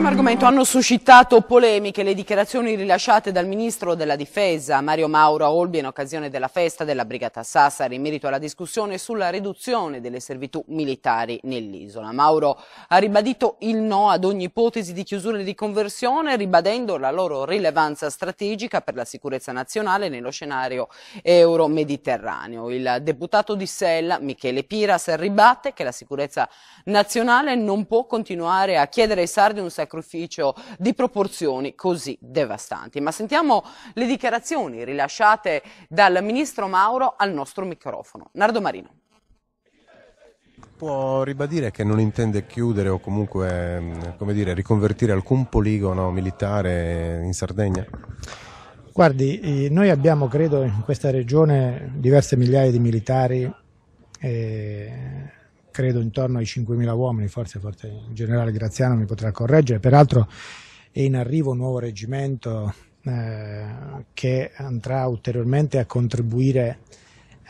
primo argomento hanno suscitato polemiche le dichiarazioni rilasciate dal ministro della difesa Mario Mauro a Olbia in occasione della festa della brigata Sassari in merito alla discussione sulla riduzione delle servitù militari nell'isola. Mauro ha ribadito il no ad ogni ipotesi di chiusura e di conversione ribadendo la loro rilevanza strategica per la sicurezza nazionale nello scenario euro-mediterraneo. Il deputato di Sella Michele Piras ribatte che la sicurezza nazionale non può continuare a chiedere ai sardi un sacrificio sacrificio di proporzioni così devastanti. Ma sentiamo le dichiarazioni rilasciate dal ministro Mauro al nostro microfono. Nardo Marino può ribadire che non intende chiudere o comunque ehm, come dire, riconvertire alcun poligono militare in Sardegna? Guardi, noi abbiamo credo in questa regione diverse migliaia di militari eh, credo intorno ai 5.000 uomini, forse, forse il generale Graziano mi potrà correggere, peraltro è in arrivo un nuovo reggimento eh, che andrà ulteriormente a contribuire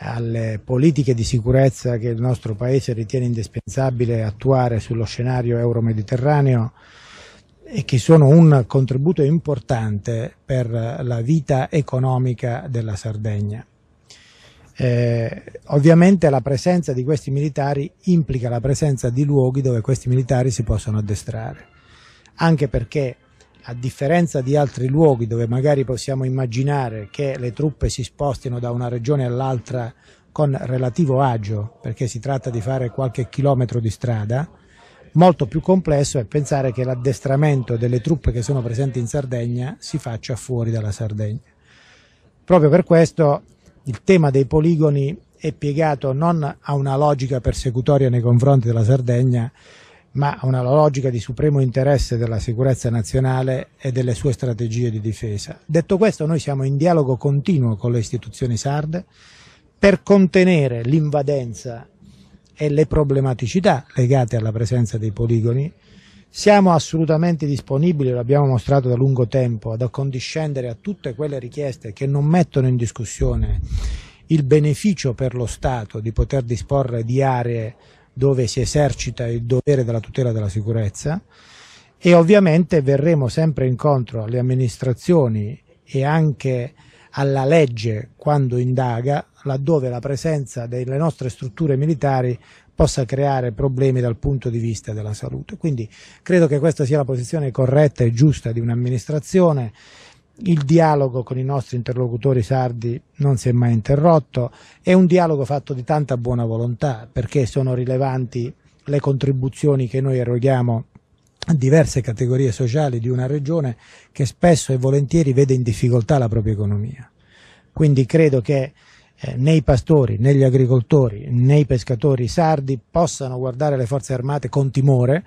alle politiche di sicurezza che il nostro Paese ritiene indispensabile attuare sullo scenario euro-mediterraneo e che sono un contributo importante per la vita economica della Sardegna. Eh, ovviamente la presenza di questi militari implica la presenza di luoghi dove questi militari si possono addestrare, anche perché a differenza di altri luoghi dove magari possiamo immaginare che le truppe si spostino da una regione all'altra con relativo agio, perché si tratta di fare qualche chilometro di strada, molto più complesso è pensare che l'addestramento delle truppe che sono presenti in Sardegna si faccia fuori dalla Sardegna. Proprio per questo il tema dei poligoni è piegato non a una logica persecutoria nei confronti della Sardegna, ma a una logica di supremo interesse della sicurezza nazionale e delle sue strategie di difesa. Detto questo, noi siamo in dialogo continuo con le istituzioni sarde per contenere l'invadenza e le problematicità legate alla presenza dei poligoni siamo assolutamente disponibili, lo abbiamo mostrato da lungo tempo, ad accondiscendere a tutte quelle richieste che non mettono in discussione il beneficio per lo Stato di poter disporre di aree dove si esercita il dovere della tutela della sicurezza e ovviamente verremo sempre incontro alle amministrazioni e anche alla legge quando indaga, laddove la presenza delle nostre strutture militari possa creare problemi dal punto di vista della salute. Quindi credo che questa sia la posizione corretta e giusta di un'amministrazione. Il dialogo con i nostri interlocutori sardi non si è mai interrotto, è un dialogo fatto di tanta buona volontà perché sono rilevanti le contribuzioni che noi eroghiamo a diverse categorie sociali di una regione che spesso e volentieri vede in difficoltà la propria economia. Quindi credo che eh, né i pastori, né gli agricoltori, né i pescatori sardi possano guardare le forze armate con timore,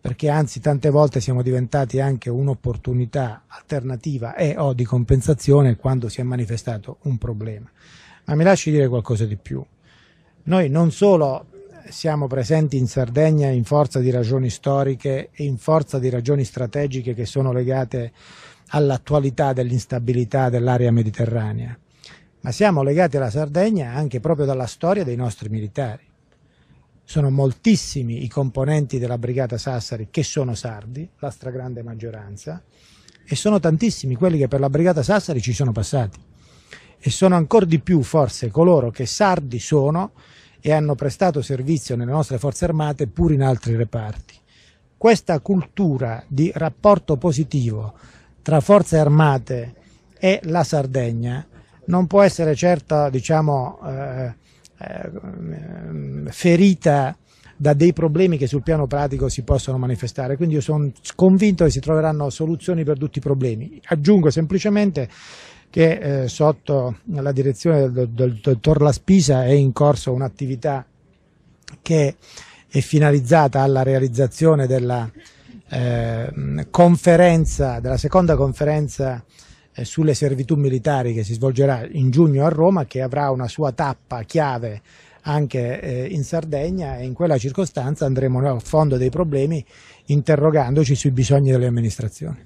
perché anzi tante volte siamo diventati anche un'opportunità alternativa e o di compensazione quando si è manifestato un problema. Ma mi lasci dire qualcosa di più. Noi non solo siamo presenti in Sardegna in forza di ragioni storiche e in forza di ragioni strategiche che sono legate all'attualità dell'instabilità dell'area mediterranea, ma siamo legati alla Sardegna anche proprio dalla storia dei nostri militari. Sono moltissimi i componenti della Brigata Sassari che sono sardi, la stragrande maggioranza, e sono tantissimi quelli che per la Brigata Sassari ci sono passati. E sono ancora di più forse coloro che sardi sono e hanno prestato servizio nelle nostre forze armate pur in altri reparti. Questa cultura di rapporto positivo tra forze armate e la Sardegna non può essere certo diciamo, eh, eh, ferita da dei problemi che sul piano pratico si possono manifestare. Quindi io sono convinto che si troveranno soluzioni per tutti i problemi. Aggiungo semplicemente che eh, sotto la direzione del, del dottor Laspisa è in corso un'attività che è finalizzata alla realizzazione della, eh, conferenza, della seconda conferenza eh, sulle servitù militari che si svolgerà in giugno a Roma, che avrà una sua tappa chiave anche eh, in Sardegna e in quella circostanza andremo a fondo dei problemi interrogandoci sui bisogni delle amministrazioni.